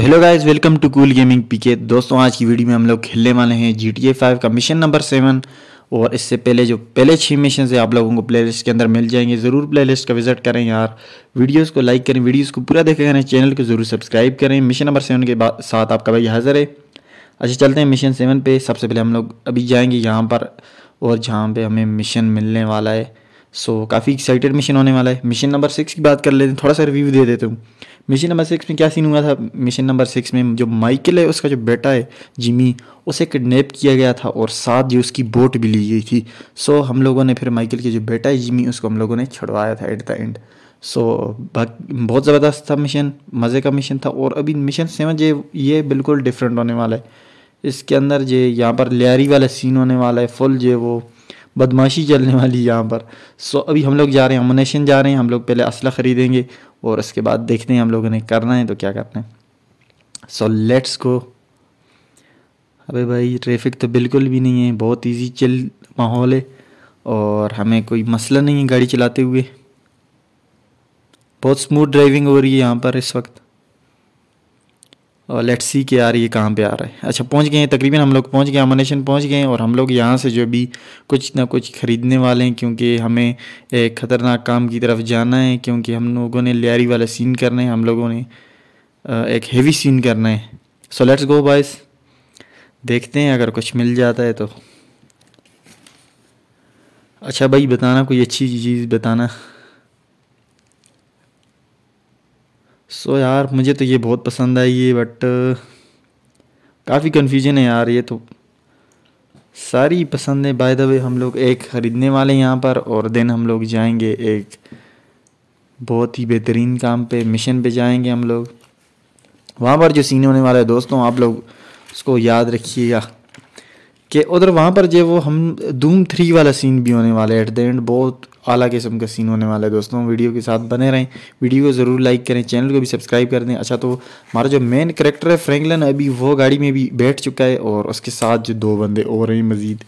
तो hello guys welcome to Cool Gaming PK दोस्तों आज की वीडियो में हम लोग खेलने वाले हैं जी टी ए फाइव का मिशन नंबर सेवन और इससे पहले जो पहले छः मिशन है आप लोगों को प्लेलिस्ट के अंदर मिल जाएंगे ज़रूर प्लेलिस्ट का विजिट करें यार वीडियोस को लाइक करें वीडियोस को पूरा देखा करें चैनल को ज़रूर सब्सक्राइब करें मिशन नंबर सेवन के साथ आपका भाई हाजिर है अच्छा चलते हैं मिशन सेवन पर सबसे पहले हम लोग अभी जाएँगे यहाँ पर और जहाँ पर हमें मिशन मिलने वाला है सो काफ़ी एक्साइटेड मिशन होने वाला है मिशन नंबर सिक्स की बात कर लेते हैं थोड़ा सा रिव्यू दे देता हूँ मिशन नंबर सिक्स में क्या सीन हुआ था मिशन नंबर सिक्स में जो माइकल है उसका जो बेटा है जिमी उसे किडनेप किया गया था और साथ ही उसकी बोट भी ली गई थी सो हम लोगों ने फिर माइकल के जो बेटा है जिमी उसको हम लोगों ने छुड़वाया था एट द एंड सो बहुत ज़बरदस्त था मिशन मज़े का मिशन था और अभी मिशन सेवन जो ये बिल्कुल डिफरेंट होने वाला है इसके अंदर जो यहाँ पर लियारी वाला सीन होने वाला है फुल जो वो बदमाशी चलने वाली यहाँ पर सो अभी हम लोग जा रहे हैं अमोनेशन जा रहे हैं हम लोग पहले असला ख़रीदेंगे और उसके बाद देखते हैं हम लोगों ने करना है तो क्या करना है सो लेट्स गो अबे भाई ट्रैफिक तो बिल्कुल भी नहीं है बहुत इजी चल माहौल है और हमें कोई मसला नहीं है गाड़ी चलाते हुए बहुत स्मूथ ड्राइविंग हो रही है यहाँ पर इस वक्त और लेट्स सी आ यार ये कहाँ पे आ रहा है अच्छा पहुँच गए हैं तकरीबन हम लोग पहुँच गए अमनेशन पहुँच गए और हम लोग यहाँ से जो भी कुछ ना कुछ ख़रीदने वाले हैं क्योंकि हमें एक ख़तरनाक काम की तरफ जाना है क्योंकि हम लोगों ने लियारी वाला सीन करना है हम लोगों ने एक हेवी सीन करना है सो लेट्स गो बॉयस देखते हैं अगर कुछ मिल जाता है तो अच्छा भाई बताना कोई अच्छी चीज़ बताना सो यार मुझे तो ये बहुत पसंद आई ये बट काफ़ी कन्फ्यूजन है यार ये तो सारी है बाय द वे हम लोग एक ख़रीदने वाले यहाँ पर और देन हम लोग जाएंगे एक बहुत ही बेहतरीन काम पे मिशन पे जाएंगे हम लोग वहाँ पर जो सीन होने वाला है दोस्तों आप लोग उसको याद रखिएगा कि उधर वहाँ पर जो वो हम धूम थ्री वाला सीन भी होने वाला है एट द एंड बहुत अला किस्म का सीन होने वाला है दोस्तों वीडियो के साथ बने रहें वीडियो को ज़रूर लाइक करें चैनल को भी सब्सक्राइब कर दें अच्छा तो हमारा जो मेन करेक्टर है फ्रेंकलन अभी वो गाड़ी में भी बैठ चुका है और उसके साथ जो दो बंदे और हैं मज़ीद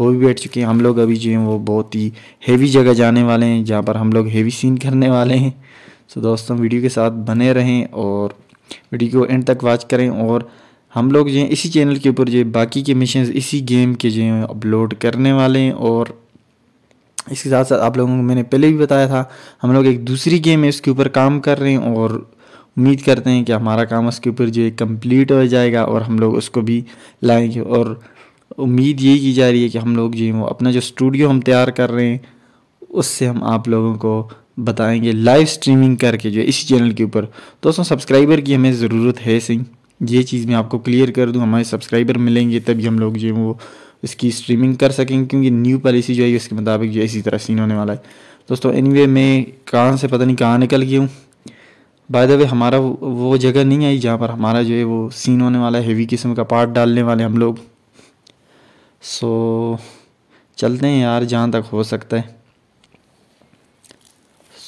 वो भी बैठ चुके हैं हम लोग अभी जो हैं वो बहुत ही हेवी जगह जाने वाले हैं जहाँ पर हम लोग हेवी सीन करने वाले हैं सो दोस्तों वीडियो के साथ बने रहें और वीडियो को एंड तक वॉच करें और हम लोग जो इसी चैनल के ऊपर जो बाकी के मिशन इसी गेम के जो हैं अपलोड करने वाले हैं और इसके साथ साथ आप लोगों को मैंने पहले भी बताया था हम लोग एक दूसरी गेम है उसके ऊपर काम कर रहे हैं और उम्मीद करते हैं कि हमारा काम उसके ऊपर जो है कम्प्लीट हो जाएगा और हम लोग उसको भी लाएंगे और उम्मीद यही की जा रही है कि हम लोग जो है अपना जो स्टूडियो हम तैयार कर रहे हैं उससे हम आप लोगों को बताएंगे लाइव स्ट्रीमिंग करके जो इसी चैनल के ऊपर दोस्तों सब्सक्राइबर की हमें ज़रूरत है सिंह ये चीज़ मैं आपको क्लियर कर दूँ हमारे सब्सक्राइबर मिलेंगे तभी हम लोग जो वो इसकी स्ट्रीमिंग कर सकेंगे क्योंकि न्यू पॉलिसी जो है इसके मुताबिक जो है इसी तरह सीन होने वाला है दोस्तों वे मैं कहाँ से पता नहीं कहाँ निकल गया हूँ बाय द वे हमारा वो जगह नहीं आई जहाँ पर हमारा जो है वो सीन होने वाला है हेवी किस्म का पार्ट डालने वाले हम लोग सो चलते हैं यार जहाँ तक हो सकता है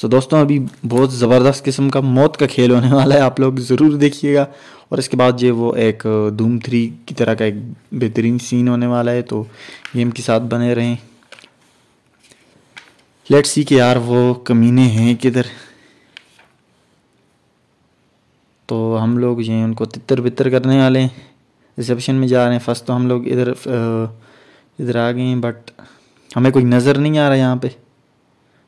सो दोस्तों अभी बहुत ज़बरदस्त किस्म का मौत का खेल होने वाला है आप लोग ज़रूर देखिएगा और इसके बाद जो वो एक धूम थ्री की तरह का एक बेहतरीन सीन होने वाला है तो गेम के साथ बने रहें लेट्स सी कि यार वो कमीने हैं किधर तो हम लोग ये उनको तितर बितर करने वाले हैं रिसेप्शन में जा रहे हैं फर्स्ट तो हम लोग इधर इधर आ गए हैं बट हमें कोई नज़र नहीं आ रहा यहाँ पे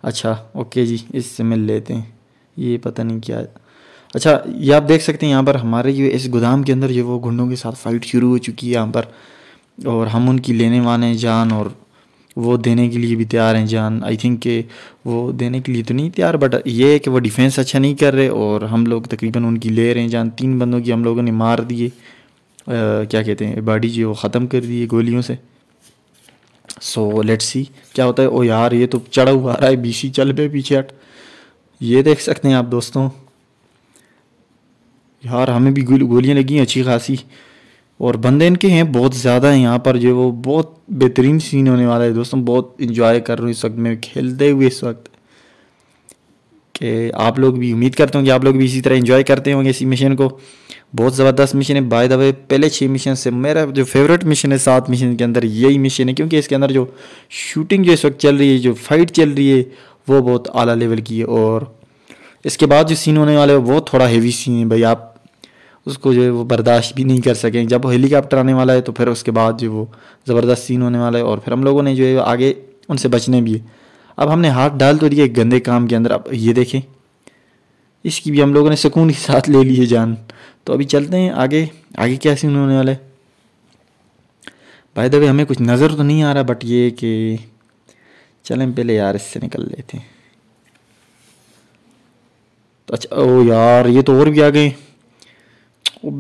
अच्छा ओके जी इससे मिल लेते हैं ये पता नहीं क्या है अच्छा ये आप देख सकते हैं यहाँ पर हमारे ये इस गोदाम के अंदर जो वो गुंडों के साथ फाइट शुरू हो चुकी है यहाँ पर और हम उनकी लेने वाले हैं जान और वो देने के लिए भी तैयार हैं जान आई थिंक के वो देने के लिए तो नहीं तैयार बट ये है कि वो डिफेंस अच्छा नहीं कर रहे और हम लोग तकरीबन उनकी ले रहे हैं जान तीन बंदों की हम लोगों ने मार दिए क्या कहते हैं बॉडी जो ख़त्म कर दी गोलियों से सो लेट्स सी क्या होता है ओ यार ये तो चढ़ा हुआ आ रहा है बीसी चल पे पीछे हट ये देख सकते हैं आप दोस्तों यार हमें भी गोलियां लगी हैं अच्छी खासी और बंदे इनके हैं बहुत ज़्यादा हैं यहाँ पर जो वो बहुत बेहतरीन सीन होने वाला है दोस्तों बहुत इंजॉय कर रहे हैं इस वक्त में खेलते हुए इस वक्त कि आप लोग भी उम्मीद करते होंगे आप लोग भी इसी तरह इन्जॉय करते होंगे इसी मिशन को बहुत ज़बरदस्त मिशन है बाय द वे पहले छः मिशन से मेरा जो फेवरेट मिशन है सात मिशन के अंदर यही मिशन है क्योंकि इसके अंदर जो शूटिंग जो इस वक्त चल रही है जो फाइट चल रही है वो बहुत आला लेवल की है और इसके बाद जो सीन होने वाला है वो थोड़ा हेवी सीन है भाई आप उसको जो है वो बर्दाश्त भी नहीं कर सकें जब हेलीकॉप्टर आने वाला है तो फिर उसके बाद जो वो ज़बरदस्त सीन होने वाला है और फिर हम लोगों ने जो है आगे उनसे बचने भी है अब हमने हाथ डाल तो दिया गंदे काम के अंदर अब ये देखें इसकी भी हम लोगों ने सुकून के साथ ले ली है जान तो अभी चलते हैं आगे आगे क्या सीन होने वाला है भाई दबे हमें कुछ नज़र तो नहीं आ रहा बट ये कि चलें पहले यार इससे निकल लेते हैं तो अच्छा ओ यार ये तो और भी आ गए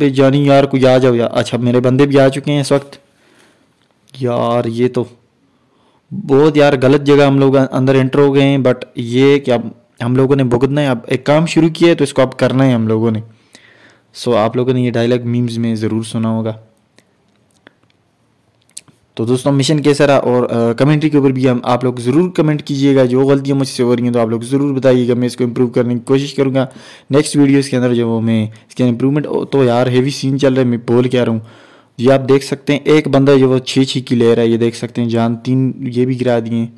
बे जानी यार कोई आ जाओ यार अच्छा मेरे बंदे भी आ चुके हैं इस वक्त यार ये तो बहुत यार गलत जगह हम लोग अंदर एंटर हो गए हैं बट ये कि अब हम लोगों ने भुगतना है अब एक काम शुरू किया है तो इसको अब करना है हम लोगों ने सो आप लोगों ने ये डायलॉग मीम्स में ज़रूर सुना होगा तो दोस्तों मिशन कैसा रहा और कमेंट्री के ऊपर भी हम आप लोग ज़रूर कमेंट कीजिएगा जो गलतियाँ मुझसे हो रही हैं तो आप लोग ज़रूर बताइएगा मैं इसको इम्प्रूव करने की कोशिश करूँगा नेक्स्ट वीडियो इसके अंदर जो मैं इसके इम्प्रूवमेंट तो यार हैवी सीन चल रहा है मैं बोल क्या रहा हूँ ये आप देख सकते हैं एक बंदा जो वो छः छी की ले रहा है ये देख सकते हैं जान तीन ये भी गिरा दिए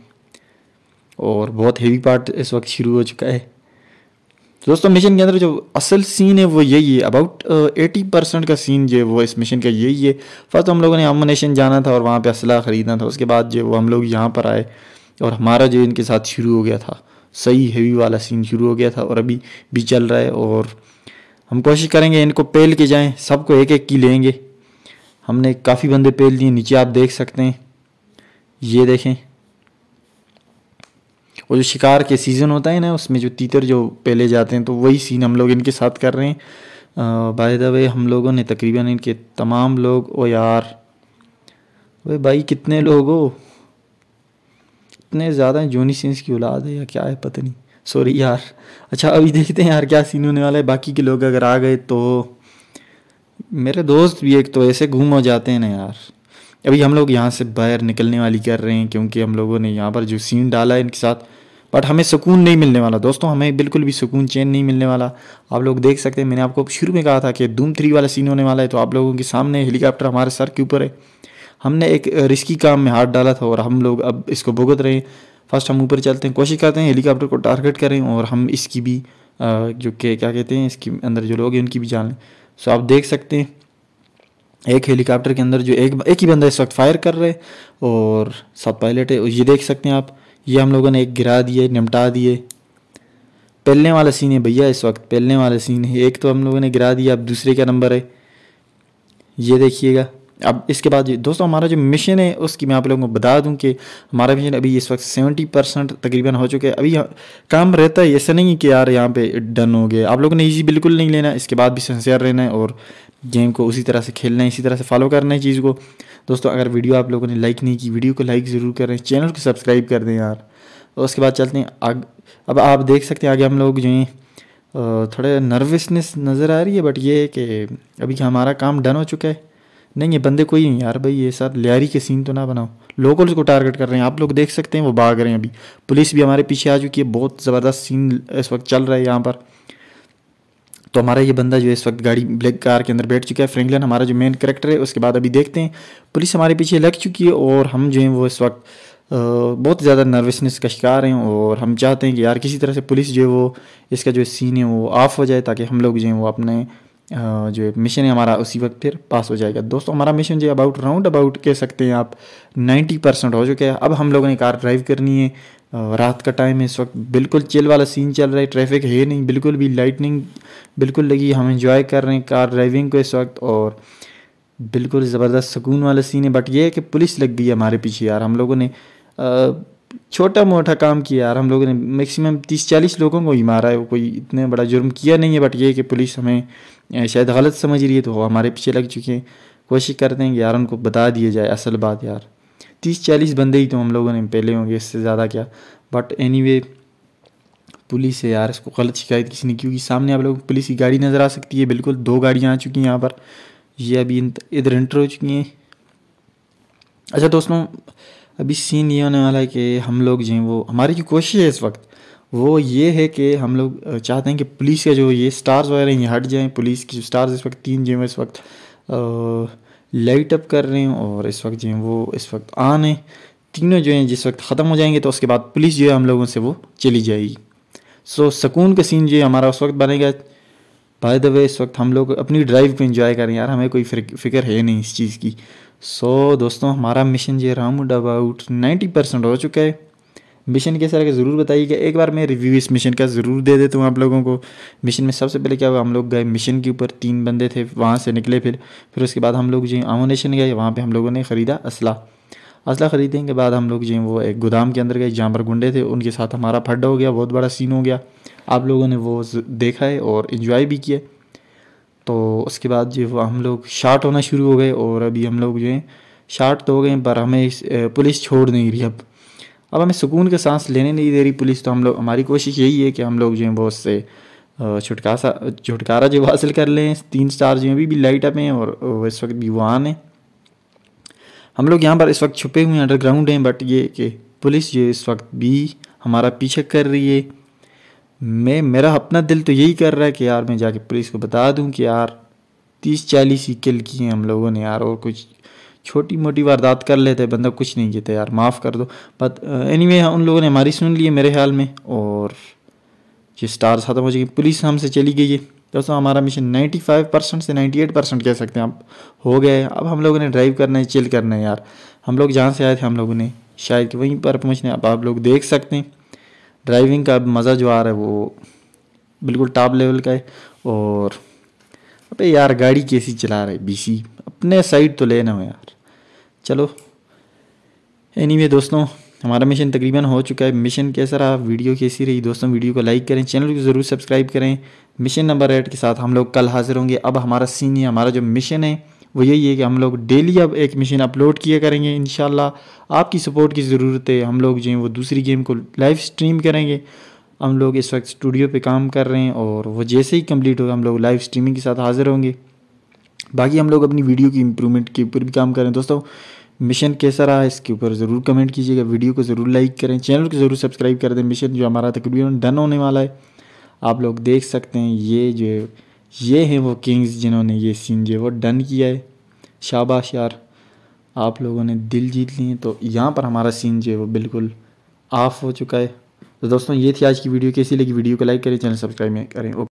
और बहुत हेवी पार्ट इस वक्त शुरू हो चुका है दोस्तों मिशन के अंदर जो असल सीन है वो यही है अबाउट एटी परसेंट का सीन जो वो इस मिशन का यही है फर्स्ट हम लोगों ने अमोनेशन जाना था और वहाँ पे असला ख़रीदना था उसके बाद जो वो हम लोग यहाँ पर आए और हमारा जो इनके साथ शुरू हो गया था सही हेवी वाला सीन शुरू हो गया था और अभी भी चल रहा है और हम कोशिश करेंगे इनको पेल के जाएँ सबको एक एक की लेंगे हमने काफ़ी बंदे पेल लिए नीचे आप देख सकते हैं ये देखें और जो शिकार के सीज़न होता है ना उसमें जो तीतर जो पहले जाते हैं तो वही सीन हम लोग इनके साथ कर रहे हैं बाय द वे हम लोगों ने तकरीबन इनके तमाम लोग ओ यार अरे भाई कितने लोग हो इतने ज़्यादा जोनी सिंस की औलाद है या क्या है पता नहीं सॉरी यार अच्छा अभी देखते हैं यार क्या सीन होने वाला है बाकी के लोग अगर आ गए तो मेरे दोस्त भी एक तो ऐसे घूम हो जाते हैं ना यार अभी हम लोग यहाँ से बाहर निकलने वाली कर रहे हैं क्योंकि हम लोगों ने यहाँ पर जो सीन डाला है इनके साथ बट हमें सुकून नहीं मिलने वाला दोस्तों हमें बिल्कुल भी सुकून चैन नहीं मिलने वाला आप लोग देख सकते हैं मैंने आपको शुरू में कहा था कि धूम थ्री वाला सीन होने वाला है तो आप लोगों के सामने हेलीकॉप्टर हमारे सर के ऊपर है हमने एक रिस्की काम में हाथ डाला था और हम लोग अब इसको भुगत रहे हैं फर्स्ट हम ऊपर चलते हैं कोशिश करते हैं हेलीकॉप्टर को टारगेट करें और हम इसकी भी जो के क्या कहते हैं इसके अंदर जो लोग हैं उनकी भी जान लें सो आप देख सकते हैं एक हेलीकॉप्टर के अंदर जो एक एक ही बंदा इस वक्त फायर कर रहा है और सब पायलट है और ये देख सकते हैं आप ये हम लोगों ने एक गिरा दिए निपटा दिए पहलने वाला सीन है भैया इस वक्त पहलने वाला सीन है एक तो हम लोगों ने गिरा दिया अब दूसरे का नंबर है ये देखिएगा अब इसके बाद दोस्तों हमारा जो मिशन है उसकी मैं आप लोगों को बता दूं कि हमारा मिशन अभी इस वक्त सेवेंटी परसेंट तकरीबन हो चुके हैं अभी काम रहता है ऐसा नहीं है कि यार यहाँ पे डन हो गया आप लोगों ने ईजी बिल्कुल नहीं लेना इसके बाद भी सेंसियर रहना है और गेम को उसी तरह से खेलना है इसी तरह से फॉलो करना है चीज़ को दोस्तों अगर वीडियो आप लोगों ने लाइक नहीं की वीडियो को लाइक ज़रूर करें चैनल को सब्सक्राइब कर दें यार और उसके बाद चलते हैं आग अब आप देख सकते हैं आगे हम लोग जो हैं थोड़े नर्वसनेस नज़र आ रही है बट ये है कि अभी हमारा काम डन हो चुका है नहीं ये बंदे कोई नहीं यार भाई ये सर लियारी के सीन तो ना बनाओ लोकल्स को टारगेट कर रहे हैं आप लोग देख सकते हैं वो भाग रहे हैं अभी पुलिस भी हमारे पीछे आ चुकी है बहुत ज़बरदस्त सीन इस वक्त चल रहा है यहाँ पर तो हमारा ये बंदा जो इस वक्त गाड़ी ब्लैक कार के अंदर बैठ चुका है फ्रेंकलिन हमारा जो मेन करेक्टर है उसके बाद अभी देखते हैं पुलिस हमारे पीछे लग चुकी है और हम जो हैं वो इस वक्त बहुत ज़्यादा नर्वसनेस का शिकार हैं और हम चाहते हैं कि यार किसी तरह से पुलिस जो है वो इसका जो सीन है वो ऑफ हो जाए ताकि हम लोग जो हैं वो अपने जो है मिशन है हमारा उसी वक्त फिर पास हो जाएगा दोस्तों हमारा मिशन जो अबाउट राउंड अबाउट कह सकते हैं आप 90 परसेंट हो चुका है अब हम लोगों ने कार ड्राइव करनी है रात का टाइम है इस वक्त बिल्कुल चिल वाला सीन चल रहा है ट्रैफिक है नहीं बिल्कुल भी लाइटनिंग बिल्कुल लगी हम इंजॉय कर रहे हैं कार ड्राइविंग को इस वक्त और बिल्कुल ज़बरदस्त सुकून वाला सीन है बट ये है कि पुलिस लग गई है हमारे पीछे यार हम लोगों ने छोटा मोटा काम किया यार हम लोगों ने मैक्सिमम तीस चालीस लोगों को ही मारा है वो कोई इतने बड़ा जुर्म किया नहीं है बट ये कि पुलिस हमें शायद गलत समझ रही है तो वो हमारे पीछे लग चुके हैं कोशिश करते हैं कि यार उनको बता दिया जाए असल बात यार तीस चालीस बंदे ही तो हम लोगों ने पहले होंगे इससे ज़्यादा क्या बट एनी पुलिस है यार इसको गलत शिकायत किसी ने क्योंकि सामने आप लोग पुलिस की गाड़ी नज़र आ सकती है बिल्कुल दो गाड़ियाँ आ चुकी हैं यहाँ पर ये अभी इधर इंटर हो चुकी हैं अच्छा दोस्तों अभी सीन ये होने वाला है कि हम लोग जो हैं वो हमारी जो कोशिश है इस वक्त वो ये है कि हम लोग चाहते हैं कि पुलिस का जो ये स्टार्स वगैरह ये हट जाएँ पुलिस की जो स्टार्स इस वक्त तीन जो इस वक्त लाइट अप कर रहे हैं और इस वक्त जो हैं वो इस वक्त आने तीनों जो हैं जिस वक्त ख़त्म हो जाएंगे तो उसके बाद पुलिस जो है हम लोगों से वो चली जाएगी सो सुकून का सीन जो है हमारा उस वक्त बनेगा बाय द वे इस वक्त हम लोग अपनी ड्राइव को इन्जॉय करें यार हमें कोई फिक्र है नहीं इस चीज़ की सो so, दोस्तों हमारा मिशन ये राउंड अबाउट नाइन्टी परसेंट हो चुका है मिशन कैसा लगा ज़रूर बताइएगा एक बार मैं रिव्यू इस मिशन का ज़रूर दे देता हूँ आप लोगों को मिशन में सबसे पहले क्या हुआ हम लोग गए मिशन के ऊपर तीन बंदे थे वहाँ से निकले फिर फिर उसके बाद हम लोग जो आमोनेशन गए वहाँ पर हम लोगों ने ख़रीदा असला असला ख़रीदने के बाद हम लोग जो वो एक गोदाम के अंदर गए जहाँ पर गुंडे थे उनके साथ हमारा फड्डा हो गया बहुत बड़ा सीन हो गया आप लोगों ने वो देखा है और इन्जॉय भी किया तो उसके बाद जो हम लोग शार्ट होना शुरू हो गए और अभी हम लोग जो हैं शार्ट तो हो गए पर हमें पुलिस छोड़ नहीं रही अब अब हमें सुकून के सांस लेने नहीं दे रही पुलिस तो हम लोग हमारी कोशिश यही है कि हम लोग जो हैं बहुत से छुटकारा छुटकारा जो हासिल कर लें तीन स्टार जो अभी भी लाइट अप हैं और इस वक्त भी वहाँ हैं हम लोग यहाँ पर इस वक्त छुपे हुए अंडरग्राउंड हैं बट ये कि पुलिस जो इस वक्त भी हमारा पीछे कर रही है मैं मेरा अपना दिल तो यही कर रहा है कि यार मैं जाके पुलिस को बता दूं कि यार तीस चालीस ही किल किए हैं हम लोगों ने यार और कुछ छोटी मोटी वारदात कर लेते बंदा कुछ नहीं कहते यार माफ़ कर दो बट एनी वे उन लोगों ने हमारी सुन ली है मेरे ख्याल में और ये स्टार ख़त्म हो जाएगी पुलिस हमसे चली गई है दोस्तों हमारा मिशन 95 परसेंट से 98 परसेंट कह सकते हैं आप हो गए अब हम लोगों ने ड्राइव करना है चिल करना है यार हम लोग जहाँ से आए थे हम लोगों ने शायद वहीं पर पहुँचने अब आप लोग देख सकते हैं ड्राइविंग का मज़ा जो आ रहा है वो बिल्कुल टॉप लेवल का है और अबे यार गाड़ी कैसी चला रहा है बीसी अपने साइड तो लेना हो यार चलो एनी anyway, दोस्तों हमारा मिशन तकरीबन हो चुका है मिशन कैसा रहा वीडियो कैसी रही दोस्तों वीडियो को लाइक करें चैनल को ज़रूर सब्सक्राइब करें मिशन नंबर एट के साथ हम लोग कल हाजिर होंगे अब हमारा सीन हमारा जो मिशन है वो यही है कि हम लोग डेली अब एक मिशन अपलोड किया करेंगे इन आपकी सपोर्ट की ज़रूरत है हम लोग जो है वो दूसरी गेम को लाइव स्ट्रीम करेंगे हम लोग इस वक्त स्टूडियो पे काम कर रहे हैं और वो जैसे ही कंप्लीट होगा हम लोग लाइव स्ट्रीमिंग के साथ हाज़िर होंगे बाकी हम लोग अपनी वीडियो की इम्प्रूवमेंट के ऊपर भी काम कर रहे हैं दोस्तों मिशन कैसा रहा इसके ऊपर ज़रूर कमेंट कीजिएगा वीडियो को ज़रूर लाइक करें चैनल को ज़रूर सब्सक्राइब कर दें मिशन जो हमारा तकरीबन डन होने वाला है आप लोग देख सकते हैं ये जो ये हैं वो किंग्स जिन्होंने ये सीन जो वो डन किया है शाबाश यार आप लोगों ने दिल जीत लिए तो यहाँ पर हमारा सीन जो है वो बिल्कुल ऑफ हो चुका है तो दोस्तों ये थी आज की वीडियो कैसी लगी वीडियो को लाइक करें चैनल सब्सक्राइब करें ओके